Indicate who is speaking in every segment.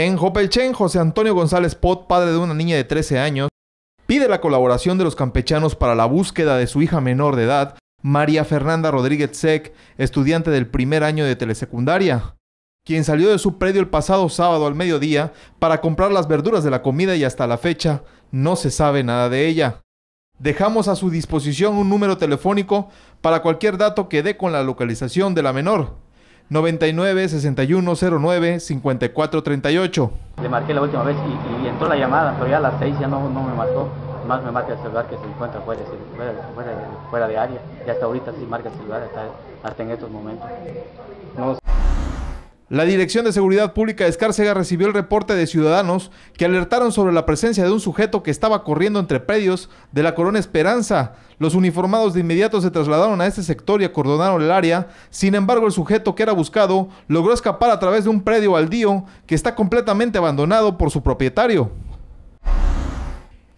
Speaker 1: En Jopelchen, José Antonio González Pot, padre de una niña de 13 años, pide la colaboración de los campechanos para la búsqueda de su hija menor de edad, María Fernanda Rodríguez Sec, estudiante del primer año de telesecundaria, quien salió de su predio el pasado sábado al mediodía para comprar las verduras de la comida y hasta la fecha no se sabe nada de ella. Dejamos a su disposición un número telefónico para cualquier dato que dé con la localización de la menor, 99 61 09 Le marqué la última vez
Speaker 2: y, entró la llamada, pero ya a las 6 ya no, no me marcó. Más me marca el celular que se encuentra fuera, fuera, fuera, fuera de área. Y hasta ahorita sí marca el celular, hasta, hasta en estos momentos.
Speaker 1: La Dirección de Seguridad Pública de Escárcega recibió el reporte de ciudadanos que alertaron sobre la presencia de un sujeto que estaba corriendo entre predios de la Corona Esperanza. Los uniformados de inmediato se trasladaron a este sector y acordonaron el área. Sin embargo, el sujeto que era buscado logró escapar a través de un predio baldío que está completamente abandonado por su propietario.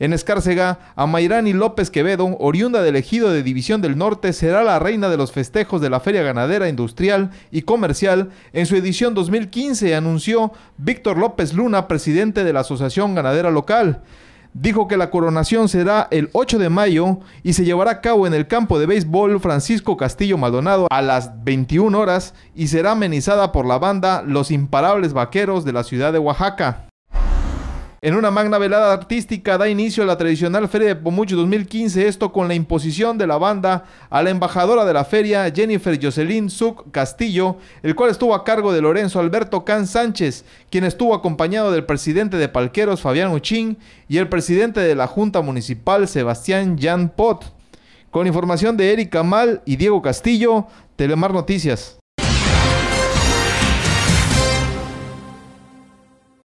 Speaker 1: En Escárcega, Amairani López Quevedo, oriunda del ejido de División del Norte, será la reina de los festejos de la Feria Ganadera Industrial y Comercial. En su edición 2015 anunció Víctor López Luna, presidente de la Asociación Ganadera Local dijo que la coronación será el 8 de mayo y se llevará a cabo en el campo de béisbol Francisco Castillo Maldonado a las 21 horas y será amenizada por la banda Los Imparables Vaqueros de la ciudad de Oaxaca. En una magna velada artística da inicio a la tradicional Feria de Pomucho 2015, esto con la imposición de la banda a la embajadora de la feria, Jennifer Jocelyn Zuc Castillo, el cual estuvo a cargo de Lorenzo Alberto Can Sánchez, quien estuvo acompañado del presidente de Palqueros, Fabián Uchín, y el presidente de la Junta Municipal, Sebastián Jan Pot. Con información de Erika Mal y Diego Castillo, Telemar Noticias.